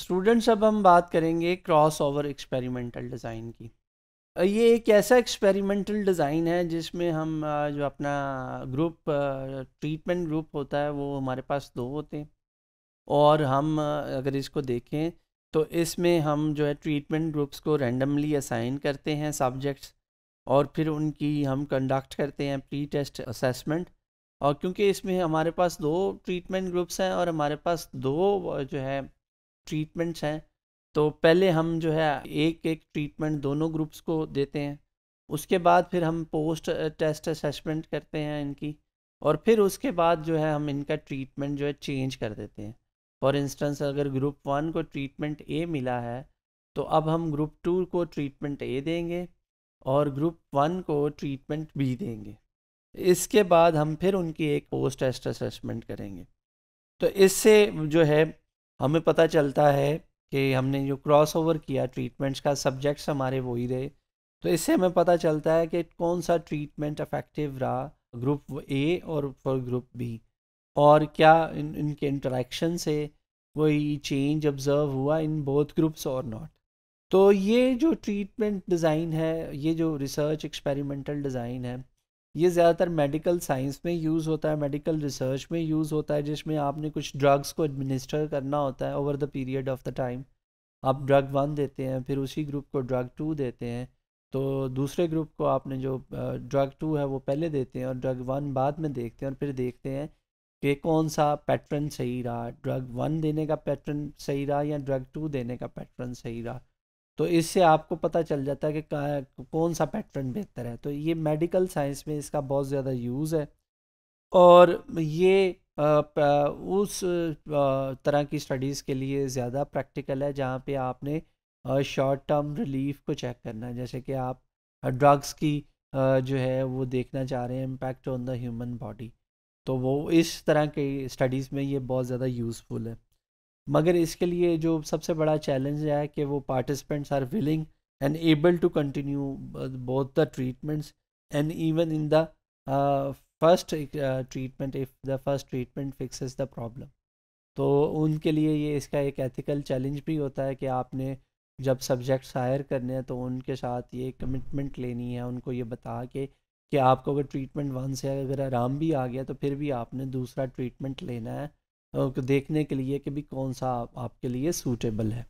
students अब हम बात करेंगे क्रॉस ओवर एक्सपेरिमेंटल डिज़ाइन की ये एक ऐसा एक्सपेरिमेंटल डिज़ाइन है जिसमें हम जो अपना ग्रुप ट्रीटमेंट ग्रुप होता है वो हमारे पास दो होते हैं और हम अगर इसको देखें तो इसमें हम जो है ट्रीटमेंट ग्रुप्स को रैंडमली असाइन करते हैं सब्जेक्ट्स और फिर उनकी हम कंडक्ट करते हैं प्री टेस्ट असेसमेंट और क्योंकि इसमें हमारे पास दो ट्रीटमेंट ग्रुप्स हैं और हमारे पास दो जो है ट्रीटमेंट्स हैं तो पहले हम जो है एक एक ट्रीटमेंट दोनों ग्रुप्स को देते हैं उसके बाद फिर हम पोस्ट टेस्ट असेसमेंट करते हैं इनकी और फिर उसके बाद जो है हम इनका ट्रीटमेंट जो है चेंज कर देते हैं फॉर इंस्टेंस अगर ग्रुप वन को ट्रीटमेंट ए मिला है तो अब हम ग्रुप टू को ट्रीटमेंट ए देंगे और ग्रुप वन को ट्रीटमेंट बी देंगे इसके बाद हम फिर उनकी एक पोस्ट टेस्ट असेसमेंट करेंगे तो इससे जो है हमें पता चलता है कि हमने जो क्रॉस ओवर किया ट्रीटमेंट्स का सब्जेक्ट्स हमारे वही रहे तो इससे हमें पता चलता है कि कौन सा ट्रीटमेंट अफेक्टिव रहा ग्रुप ए और फॉर ग्रुप बी और क्या इन इनके इंटरेक्शन से कोई चेंज ऑब्ज़र्व हुआ इन बोथ ग्रुप्स और नॉट तो ये जो ट्रीटमेंट डिज़ाइन है ये जो रिसर्च एक्सपेरिमेंटल डिज़ाइन है ये ज़्यादातर मेडिकल साइंस में यूज़ होता है मेडिकल रिसर्च में यूज़ होता है जिसमें आपने कुछ ड्रग्स को एडमिनिस्टर करना होता है over the period of the time आप ड्रग वन देते हैं फिर उसी ग्रुप को ड्रग टू देते हैं तो दूसरे ग्रुप को आपने जो ड्रग टू है वो पहले देते हैं और ड्रग वन बाद में देखते हैं और फिर देखते हैं कि कौन सा पैटर्न सही रहा ड्रग वन देने का पैटर्न सही रहा या ड्रग टू देने का पैटर्न सही रहा तो इससे आपको पता चल जाता है कि कौन सा पैटर्न बेहतर है तो ये मेडिकल साइंस में इसका बहुत ज़्यादा यूज़ है और ये उस तरह की स्टडीज़ के लिए ज़्यादा प्रैक्टिकल है जहाँ पे आपने शॉर्ट टर्म रिलीफ को चेक करना है जैसे कि आप ड्रग्स की जो है वो देखना चाह रहे हैं impact on the human body तो वो इस तरह की स्टडीज़ में ये बहुत ज़्यादा यूज़फुल है मगर इसके लिए जो सबसे बड़ा चैलेंज है कि वो participants are willing and able to continue both the treatments and even in the first treatment if the first treatment fixes the problem तो उनके लिए ये इसका एक एथिकल चैलेंज भी होता है कि आपने जब सब्जेक्ट्स हायर करने हैं तो उनके साथ ये कमिटमेंट लेनी है उनको ये बता के कि आपको अगर ट्रीटमेंट वन से अगर आराम भी आ गया तो फिर भी आपने दूसरा ट्रीटमेंट लेना है देखने के लिए कि भी कौन सा आपके लिए सूटेबल है